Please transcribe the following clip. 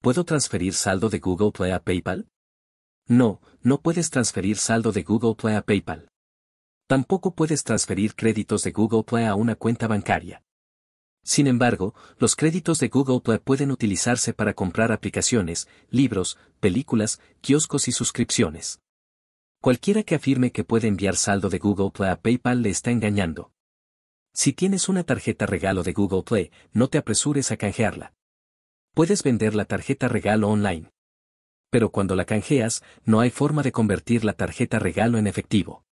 ¿Puedo transferir saldo de Google Play a PayPal? No, no puedes transferir saldo de Google Play a PayPal. Tampoco puedes transferir créditos de Google Play a una cuenta bancaria. Sin embargo, los créditos de Google Play pueden utilizarse para comprar aplicaciones, libros, películas, kioscos y suscripciones. Cualquiera que afirme que puede enviar saldo de Google Play a PayPal le está engañando. Si tienes una tarjeta regalo de Google Play, no te apresures a canjearla puedes vender la tarjeta regalo online. Pero cuando la canjeas, no hay forma de convertir la tarjeta regalo en efectivo.